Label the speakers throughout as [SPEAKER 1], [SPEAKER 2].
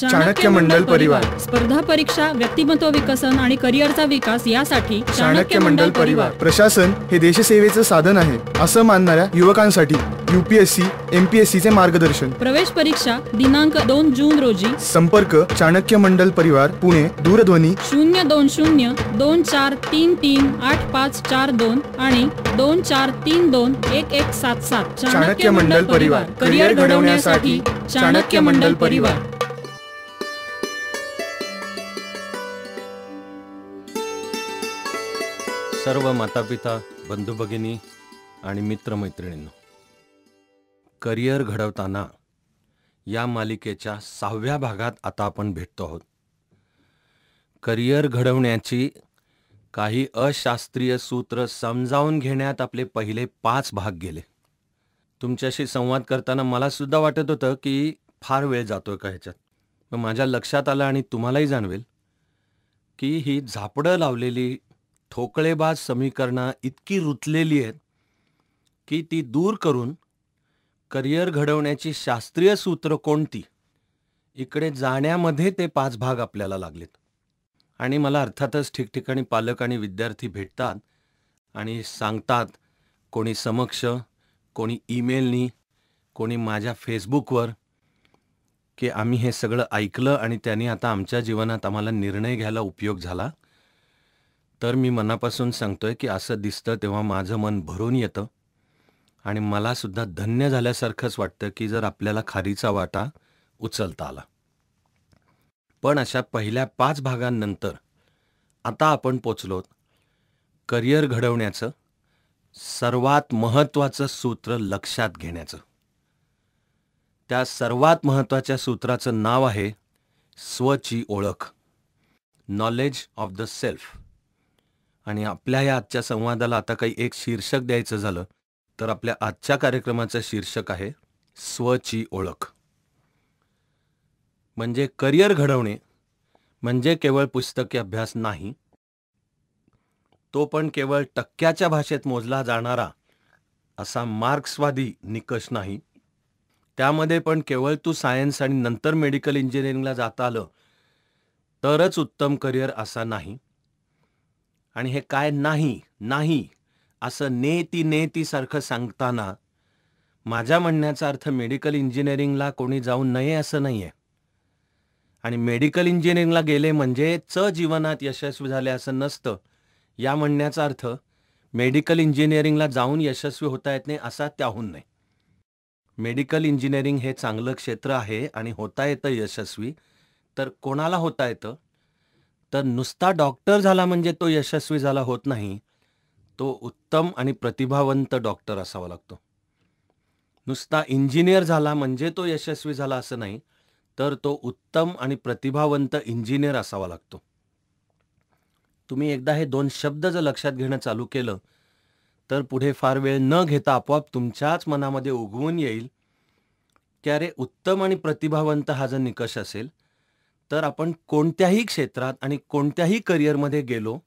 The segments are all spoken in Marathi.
[SPEAKER 1] चाणक्य मंडल परिवार स्पर्धा परीक्षा व्यक्तिमत्व विकसन आणि करिअरचा विकास यासाठी चाणक्य मंडल परिवार प्रशासन हे देशसेवेचं साधन आहे असं मानणाऱ्या युवकांसाठी युपीएससी एमपीएससी चे मार्गदर्शन प्रवेश परीक्षा दिनांक दोन जून रोजी संपर्क चाणक्य मंडल परिवार पुणे दूरध्वनी शून्य दोन शून्य दोन चार तीन तीन आठ पाच चार दोन आणि दोन चार तीन दोन एक एक सात सात चाणक्य मंडल परिवार करिअर घडवण्यासाठी चाणक्य मंडल परिवार सर्व मातापिता बंधू भगिनी आणि मित्रमैत्रिणींनो करिअर घडवताना या मालिकेच्या सहाव्या भागात आता आपण भेटतो आहोत करिअर घडवण्याची काही अशास्त्रीय सूत्र समजावून घेण्यात आपले पहिले पाच भाग गेले तुमच्याशी संवाद करताना मला सुद्धा वाटत होतं की फार वेळ जातोय का ह्याच्यात मग माझ्या लक्षात आलं आणि तुम्हालाही जाणवेल की ही झापडं लावलेली ठोकळेबाज समीकरणं इतकी रुतलेली आहेत की ती दूर करून करिअर घडवण्याची शास्त्रीय सूत्र कोणती इकडे जाण्यामध्ये ते पाच भाग आपल्याला लागलेत आणि मला अर्थातच ठिकठिकाणी पालक आणि विद्यार्थी भेटतात आणि सांगतात कोणी समक्ष कोणी ईमेलनी कोणी माझ्या फेसबुकवर की आम्ही हे सगळं ऐकलं आणि त्यांनी आता आमच्या जीवनात आम्हाला निर्णय घ्यायला उपयोग झाला तर मी मनापासून सांगतोय की असं दिसतं तेव्हा माझं मन भरून येतं आणि मलासुद्धा धन्य झाल्यासारखंच वाटतं की जर आपल्याला खारीचा वाटा उचलता आला पण अशा पहिल्या पाच भागांनंतर आता आपण पोचलोत करिअर घडवण्याचं सर्वात महत्त्वाचं सूत्र लक्षात घेण्याचं त्या सर्वात महत्त्वाच्या सूत्राचं नाव आहे स्वची ओळख नॉलेज ऑफ द सेल्फ आणि आपल्या या आजच्या संवादाला आता काही एक शीर्षक द्यायचं झालं तर आपल्या आजच्या कार्यक्रमाचं शीर्षक आहे स्वची ओळख म्हणजे करिअर घडवणे म्हणजे केवळ पुस्तकी अभ्यास नाही तो पण केवळ टक्क्याच्या भाषेत मोजला जाणारा असा मार्क्सवादी निकष नाही त्यामध्ये पण केवळ तू सायन्स आणि नंतर मेडिकल इंजिनिअरिंगला जाता आलं तरच उत्तम करिअर असा नाही आणि हे काय नाही नाही असं नेती नेतीसारखं सांगताना माझ्या म्हणण्याचा अर्थ मेडिकल इंजिनिअरिंगला कोणी जाऊ नये असं नाही आहे आणि मेडिकल इंजिनिअरिंगला गेले म्हणजे च जीवनात यशस्वी झाले असं नसतं या म्हणण्याचा अर्थ मेडिकल इंजिनिअरिंगला जाऊन यशस्वी होता येत नाही असा त्याहून नाही मेडिकल इंजिनिअरिंग हे चांगलं क्षेत्र आहे आणि होता येतं यशस्वी तर कोणाला होता येतं तर नुसता डॉक्टर झाला म्हणजे तो यशस्वी झाला होत नाही तो उत्तम आणि प्रतिभावंत डॉक्टर असावा लागतो नुसता इंजिनियर झाला म्हणजे तो यशस्वी झाला असं नाही तर तो उत्तम आणि प्रतिभावंत इंजिनियर असावा लागतो तुम्ही एकदा हे दोन शब्द जर लक्षात घेणं चालू केलं तर पुढे फार वेळ न घेता आपोआप तुमच्याच मनामध्ये उगवून येईल की अरे उत्तम आणि प्रतिभावंत हा जर निकष असेल तर आपण कोणत्याही क्षेत्रात आणि कोणत्याही करिअरमध्ये गेलो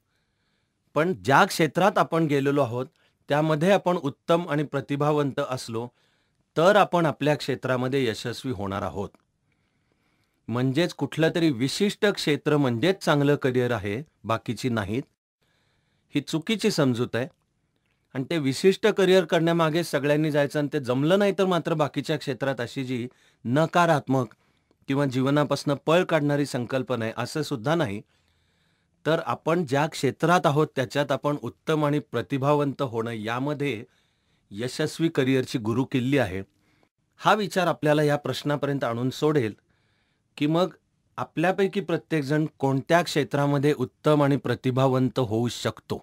[SPEAKER 1] पण ज्या क्षेत्रात आपण गेलेलो आहोत त्यामध्ये आपण उत्तम आणि प्रतिभावंत असलो तर आपण आपल्या क्षेत्रामध्ये यशस्वी होणार आहोत म्हणजेच कुठलं तरी विशिष्ट क्षेत्र म्हणजेच चांगलं करिअर आहे बाकीची नाहीत ही चुकीची समजूत आहे आणि ते विशिष्ट करिअर करण्यामागे सगळ्यांनी जायचं आणि ते जमलं नाही तर मात्र बाकीच्या क्षेत्रात अशी जी नकारात्मक किंवा जीवनापासून पळ काढणारी संकल्पना आहे असं सुद्धा नाही तर आपण ज्या क्षेत्रात आहोत त्याच्यात आपण उत्तम आणि प्रतिभावंत होणं यामध्ये यशस्वी करिअरची गुरु किल्ली आहे हा विचार आपल्याला या प्रश्नापर्यंत आणून सोडेल की मग आपल्यापैकी प्रत्येकजण कोणत्या क्षेत्रामध्ये उत्तम आणि प्रतिभावंत होऊ शकतो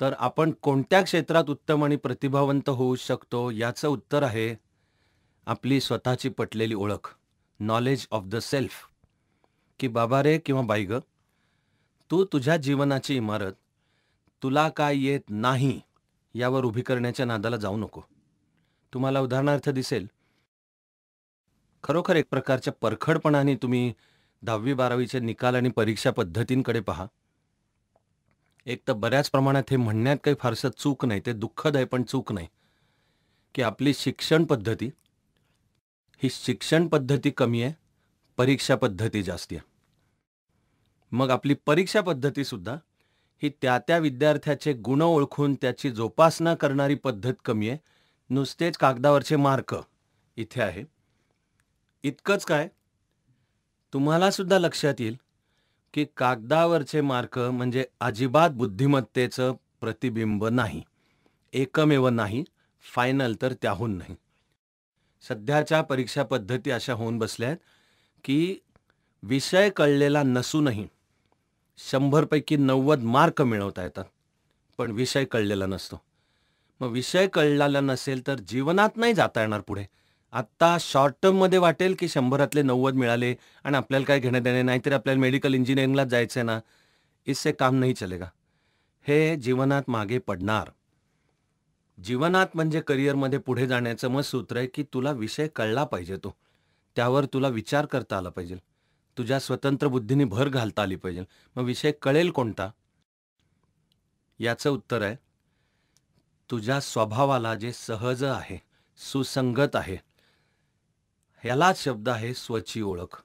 [SPEAKER 1] तर आपण कोणत्या क्षेत्रात उत्तम आणि प्रतिभावंत होऊ शकतो याचं उत्तर आहे आपली स्वतःची पटलेली ओळख नॉलेज ऑफ द सेल्फ की बाबा रे किंवा बाई ग तू तुझ्या जीवनाची इमारत तुला काय येत नाही यावर उभी करण्याच्या नादाला जाऊ नको तुम्हाला उदाहरणार्थ दिसेल खरोखर एक प्रकारच्या परखडपणाने तुम्ही दहावी बारावीचे निकाल आणि परीक्षा पद्धतींकडे पहा एक तर बऱ्याच प्रमाणात हे म्हणण्यात काही फारसं चूक नाही ते दुःखद आहे पण चूक नाही की आपली शिक्षण पद्धती ही शिक्षण पद्धती कमी आहे परीक्षा पद्धती जास्ती आहे मग आपली परीक्षा पद्धतीसुद्धा ही त्या त्या विद्यार्थ्याचे गुण ओळखून त्याची जोपासना करणारी पद्धत कमी आहे नुसतेच कागदावरचे मार्क इथे आहे इतकंच काय तुम्हाला सुद्धा लक्षात येईल की कागदावरचे मार्क म्हणजे अजिबात बुद्धिमत्तेचं प्रतिबिंब नाही एकमेव नाही फायनल तर त्याहून नाही सध्याच्या परीक्षा पद्धती अशा होऊन बसल्या आहेत की विषय कळलेला नसूनही शंभरपैकी नव्वद मार्क मिळवता येतात पण विषय कळलेला नसतो मग विषय कळलेला नसेल तर जीवनात नाही जाता येणार पुढे आत्ता शॉर्ट टर्ममध्ये वाटेल की शंभरातले नव्वद मिळाले आणि आपल्याला काय घेणे देणे नाहीतरी आपल्याला मेडिकल इंजिनिअरिंगलाच जायचं आहे ना इससे काम नाही चलेगा हे जीवनात मागे पडणार जीवनात म्हणजे करिअरमध्ये पुढे जाण्याचं मग सूत्र आहे की तुला विषय कळला पाहिजे तो त्यावर तुला विचार करता आला पाहिजे तुझ्या स्वतंत्र बुद्धीने भर घालता आली पाहिजे मग विषय कळेल कोणता याचं उत्तर आहे तुझ्या स्वभावाला जे सहज आहे सुसंगत आहे ह्यालाच शब्द आहे स्वची ओळख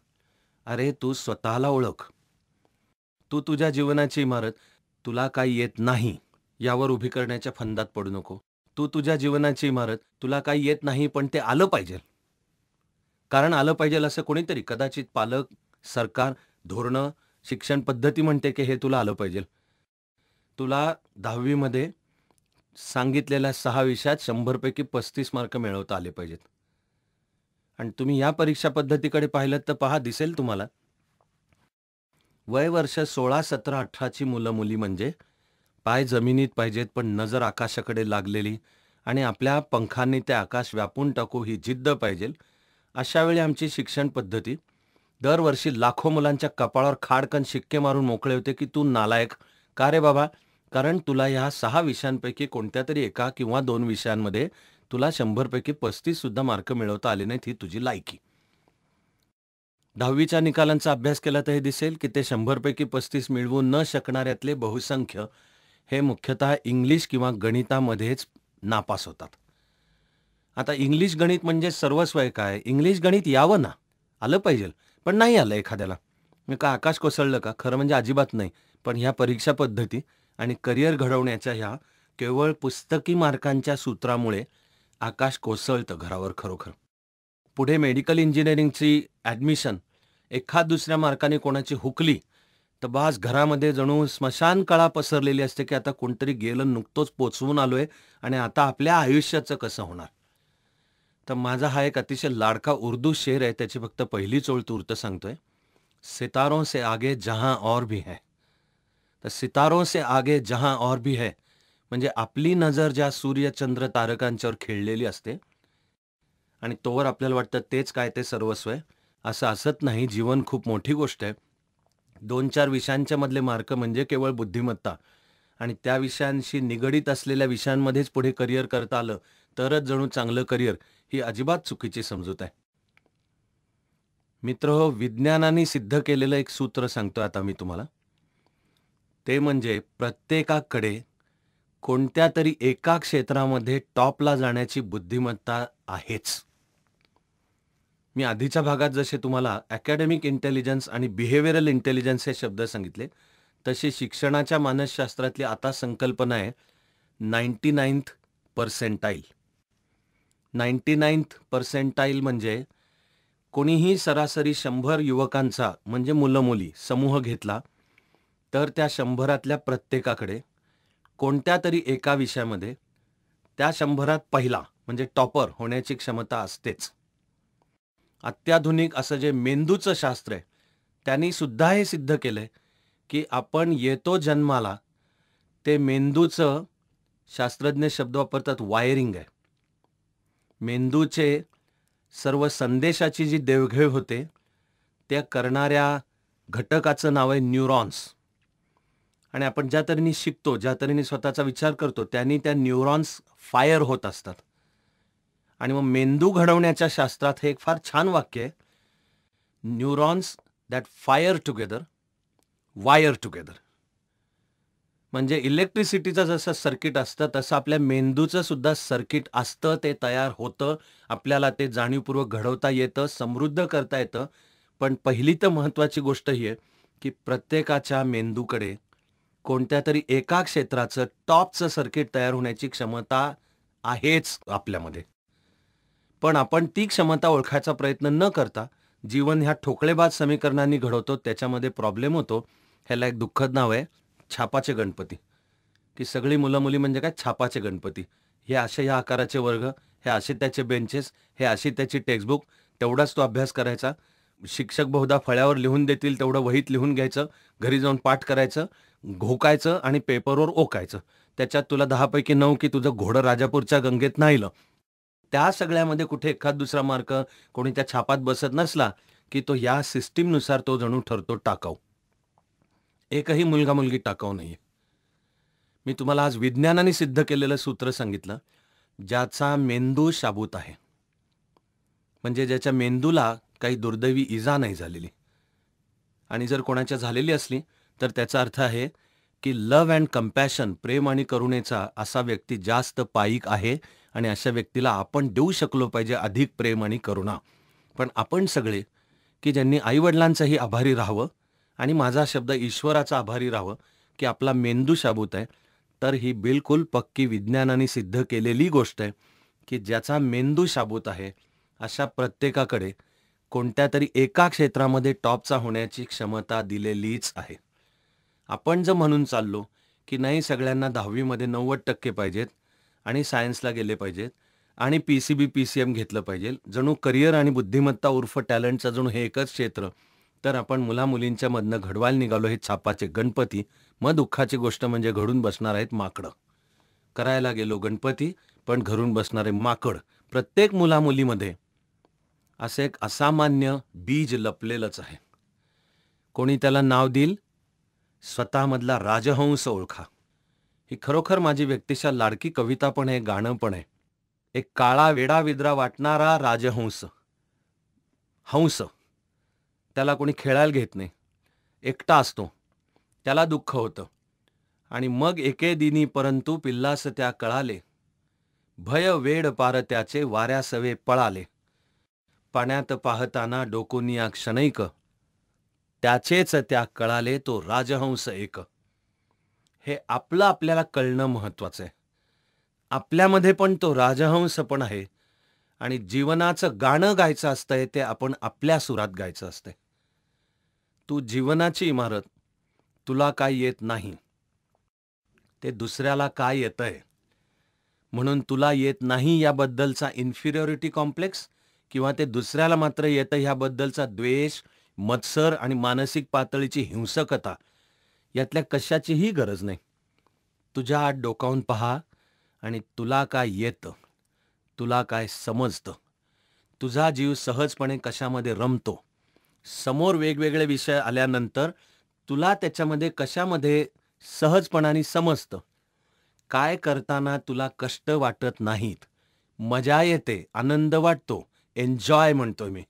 [SPEAKER 1] अरे तू स्वतःला ओळख तू तुझ्या जीवनाची इमारत तुला काही येत नाही यावर उभी करण्याच्या फंदात पडू नको तू तुझ्या जीवनाची इमारत तुला काही येत नाही पण ते आलं पाहिजे कारण आलं पाहिजे असं कोणीतरी कदाचित पालक सरकार धोरणं शिक्षण पद्धती म्हणते की हे तुला आलं पाहिजे तुला दहावीमध्ये सांगितलेल्या सहा विषयात शंभरपैकी पस्तीस मार्क मिळवता आले पाहिजेत आणि तुम्ही या परीक्षा पद्धतीकडे पाहिलं तर पहा दिसेल तुम्हाला वय वर्ष सोळा सतरा अठराची मुलं मुली म्हणजे पाय जमिनीत पाहिजेत पण नजर आकाशाकडे लागलेली आणि आपल्या पंखांनी ते आकाश व्यापून टाकू ही जिद्द पाहिजे अशावेळी आमची शिक्षण पद्धती दरवर्षी लाखो मुलांच्या कपाळावर खाडकन शिक्के मारून मोकळे होते की तू नालायक का रे बाबा कारण तुला ह्या सहा विषयांपैकी कोणत्या तरी एका किंवा दोन विषयांमध्ये तुला शंभरपैकी पस्तीससुद्धा मार्क मिळवता आले नाहीत ही तुझी लायकी दहावीच्या निकालांचा अभ्यास केला तर हे दिसेल की ते शंभरपैकी पस्तीस मिळवू न शकणाऱ्यातले बहुसंख्य हे मुख्यतः इंग्लिश किंवा गणितामध्येच नापास होतात आता इंग्लिश गणित म्हणजे सर्वस्व आहे काय इंग्लिश गणित यावं ना आलं पाहिजे पण नाही आलं एखाद्याला मी का आकाश कोसळलं का खरं म्हणजे अजिबात नाही पण ह्या परीक्षा पद्धती आणि करिअर घडवण्याच्या ह्या केवळ पुस्तकी मार्कांच्या सूत्रामुळे आकाश कोसळतं घरावर खरोखर पुढे मेडिकल इंजिनिअरिंगची ॲडमिशन एखाद दुसऱ्या मार्काने कोणाची हुकली तर बास घरामध्ये जणू स्मशान कळा पसरलेली असते की आता कोणतरी गेलं नुकतोच पोचवून आलोय आणि आता आपल्या आयुष्याचं कसं होणार तर माझा हा एक अतिशय लाडका उर्दू शेर आहे त्याची फक्त पहिली चोळ तूर्त सांगतोय सितारो से आगे जहां और भी है तर सितारो से आगे जहां और भी है म्हणजे आपली नजर ज्या सूर्यचंद्र तारकांच्यावर खेळलेली असते आणि तोवर आपल्याला वाटतं तेच काय ते सर्वस्व आहे असं असत नाही जीवन खूप मोठी गोष्ट आहे दोन चार विषयांच्या मधले मार्क म्हणजे केवळ बुद्धिमत्ता आणि त्या विषयांशी निगडीत असलेल्या विषयांमध्येच पुढे करिअर करता आलं तरच जणू चांगलं करिअर ही अजिबात चुकीची समजूत आहे मित्र हो विज्ञानाने सिद्ध केलेलं एक सूत्र सांगतो आता मी तुम्हाला ते म्हणजे प्रत्येकाकडे कोणत्या तरी एका क्षेत्रामध्ये टॉपला जाण्याची बुद्धिमत्ता आहेच मी आधीच्या भागात जसे तुम्हाला अकॅडमिक इंटेलिजन्स आणि बिहेवियरल इंटेलिजन्स हे शब्द सांगितले तसे शिक्षणाच्या मानसशास्त्रातली आता संकल्पना आहे ninety ninth percentile ninety ninth percentile म्हणजे कोणीही सरासरी शंभर युवकांचा म्हणजे मुलं मुली समूह घेतला तर त्या शंभरातल्या प्रत्येकाकडे कोणत्या तरी एका विषयामध्ये त्या शंभरात पहिला म्हणजे टॉपर होण्याची क्षमता असतेच अत्याधुनिक असं जे मेंदूचं शास्त्र आहे त्यांनी सुद्धा हे सिद्ध केलं आहे की आपण येतो जन्माला ते मेंदूचं शास्त्रज्ञ शब्द वापरतात वायरिंग आहे मेंदूचे सर्व संदेशाची जी देवघेव होते त्या करणाऱ्या घटकाचं नाव आहे न्यूरॉन्स आणि आपण ज्या तऱ्हेने शिकतो ज्या तऱ्हेने स्वतःचा विचार करतो त्यांनी त्या न्यूरॉन्स फायर होत असतात आणि मग मेंदू घडवण्याच्या शास्त्रात हे एक फार छान वाक्य आहे neurons that fire together wire together म्हणजे इलेक्ट्रिसिटीचं जसं सर्किट असतं तसं आपल्या मेंदूचं सुद्धा सर्किट असतं ते तयार होतं आपल्याला ते जाणीवपूर्वक घडवता येतं समृद्ध करता येतं पण पहिली तर महत्त्वाची गोष्ट ही आहे की प्रत्येकाच्या मेंदूकडे कोणत्या तरी एका क्षेत्राचं टॉपचं सर्किट तयार होण्याची क्षमता आहेच आपल्यामध्ये पण आपण ती क्षमता ओळखायचा प्रयत्न न करता जीवन ह्या ठोकळेबाज समीकरणांनी घडवतो त्याच्यामध्ये प्रॉब्लेम होतो ह्याला एक दुःखद नाव आहे छापाचे गणपती की सगळी मुलं मुली म्हणजे काय छापाचे गणपती हे असे ह्या आकाराचे वर्ग हे असे त्याचे बेंचेस हे अशी त्याची टेक्स्टबुक तेवढाच तो अभ्यास करायचा शिक्षक बहुधा फळ्यावर लिहून देतील तेवढं वहीत लिहून घ्यायचं घरी जाऊन पाठ करायचं घोकायचं आणि पेपरवर ओकायचं त्याच्यात तुला दहापैकी नऊ की तुझं घोडं राजापूरच्या गंगेत नाहीलं त्या सगळ्यामध्ये कुठे एखाद दुसरा मार्क कोणी त्या छापात बसत नसला की तो या सिस्टीमनुसार तो जणू ठरतो टाकाऊ एकही मुलगा मुलगी टाकाऊ नाही मी तुम्हाला आज विज्ञानाने सिद्ध केलेलं सूत्र सांगितलं ज्याचा मेंदू शाबूत आहे म्हणजे ज्याच्या मेंदूला काही दुर्दैवी इजा नाही झालेली आणि जर कोणाच्या झालेली असली तर त्याचा अर्थ आहे की लव अँड कंपॅशन प्रेम आणि करुणेचा असा व्यक्ती जास्त पायिक आहे आणि अशा व्यक्तीला आपण देऊ शकलो पाहिजे अधिक प्रेम आणि करुणा पण आपण सगळे की ज्यांनी आईवडिलांचंही आभारी राहावं आणि माझा शब्द ईश्वराचा आभारी राहावं की आपला मेंदू शाबूत आहे तर ही बिलकुल पक्की विज्ञानाने सिद्ध केलेली गोष्ट आहे की ज्याचा मेंदू शाबूत आहे अशा प्रत्येकाकडे कोणत्या तरी एका क्षेत्रामध्ये टॉपचा होण्याची क्षमता दिलेलीच आहे आपण जर म्हणून चाललो की नाही सगळ्यांना दहावीमध्ये नव्वद टक्के पाहिजेत आणि सायन्सला गेले पाहिजेत आणि P C B P C M घेतलं पाहिजे जणू करिअर आणि बुद्धिमत्ता उर्फ टॅलेंटचा जणू हे एकच क्षेत्र तर आपण मुलामुलींच्या मधनं घडवायला निघालो हे छापाचे गणपती मग दुःखाची गोष्ट म्हणजे घडून बसणार आहेत माकडं करायला गेलो गणपती पण घरून बसणारे माकड प्रत्येक मुलामुलीमध्ये असं एक असामान्य बीज लपलेलंच आहे कोणी त्याला नाव देईल स्वतःमधला राजहंस ओळखा ही खरोखर माझी व्यक्तिशा लाडकी कविता पण आहे गाणं पण आहे एक काळा वेडा वाटणारा राजहंस हंस त्याला कोणी खेळायला घेत नाही एकटा असतो त्याला दुःख होतं आणि मग एके दिनी परंतु पिल्लास त्या कळाले भय वेड पार त्याचे वाऱ्यासवे पळाले पाण्यात पाहताना डोकोनिया क्षणैक त्याचेच त्या कळाले तो राजहंस एक हे आपलं आपल्याला कळणं महत्त्वाचं आहे आपल्यामध्ये पण तो राजहंस पण आहे आणि जीवनाचं गाणं गायचं असतंय ते आपण आपल्या सुरात गायचं असतंय तू जीवनाची इमारत तुला काय येत नाही ते दुसऱ्याला काय येतंय म्हणून तुला येत नाही याबद्दलचा इन्फिरियॉरिटी कॉम्प्लेक्स किंवा ते दुसऱ्याला मात्र येतं ह्याबद्दलचा द्वेष मत्सर आणि मानसिक पातळीची हिंसकता यातल्या कशाचीही गरज नाही तुझ्या आत डोकावून पहा आणि तुला काय येतं तुला काय समजतं तुझा जीव सहजपणे कशामध्ये रमतो समोर वेगवेगळे विषय आल्यानंतर तुला त्याच्यामध्ये कशामध्ये सहजपणाने समजतं काय करताना तुला कष्ट वाटत नाहीत मजा येते आनंद वाटतो एन्जॉय म्हणतो मी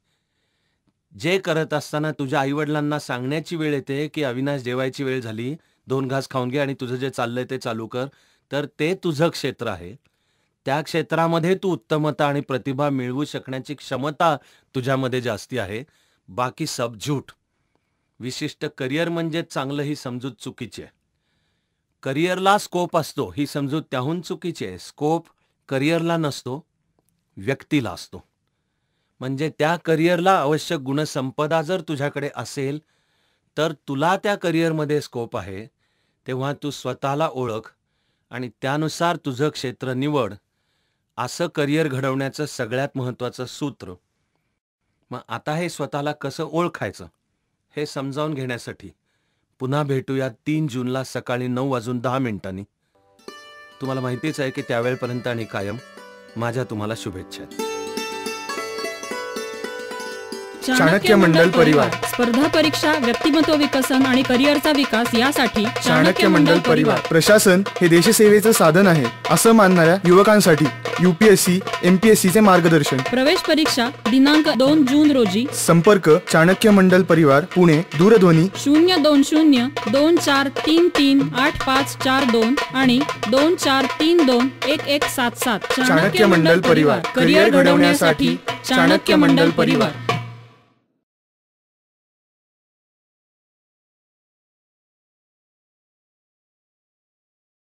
[SPEAKER 1] जे करत असताना तुझ्या आईवडिलांना सांगण्याची वेळ येते की अविनाश जेवायची वेळ झाली दोन घास खाऊन घे आणि तुझं जे चाललंय ते चालू कर तर ते तुझं क्षेत्र आहे त्या क्षेत्रामध्ये तू उत्तमता आणि प्रतिभा मिळवू शकण्याची क्षमता तुझ्यामध्ये जास्ती आहे बाकी सब झूठ विशिष्ट करिअर म्हणजे चांगलं ही समजूत चुकीची आहे करिअरला स्कोप असतो ही समजूत त्याहून चुकीची आहे स्कोप करिअरला नसतो व्यक्तीला असतो म्हणजे त्या करिअरला आवश्यक गुणसंपदा जर तुझ्याकडे असेल तर तुला त्या करिअरमध्ये स्कोप आहे तेव्हा तू स्वतःला ओळख आणि त्यानुसार तुझं क्षेत्र निवड असं करिअर घडवण्याचं सगळ्यात महत्त्वाचं सूत्र मग आता हे स्वतःला कसं ओळखायचं हे समजावून घेण्यासाठी पुन्हा भेटूया तीन जूनला सकाळी नऊ वाजून दहा मिनिटांनी तुम्हाला माहितीच आहे की त्यावेळेपर्यंत आणि कायम माझ्या तुम्हाला शुभेच्छा चाणक्य मंडल परिवार स्पर्धा परीक्षा व्यक्तिमत्व विकसन आणि करिअरचा विकास यासाठी चाणक्य मंडल परिवार प्रशासन हे देशसेवेचं साधन आहे असं मानणाऱ्या युवकांसाठी युपीएससी एमपीएससी चे मार्गदर्शन प्रवेश परीक्षा दिनांक दोन जून रोजी संपर्क चाणक्य मंडल परिवार पुणे दूरध्वनी शून्य दोन शून्य दोन चार तीन तीन आठ पाच चार दोन आणि दोन चार तीन दोन एक एक सात सात चाणक्य मंडल परिवार करिअर घडवण्यासाठी चाणक्य मंडल परिवार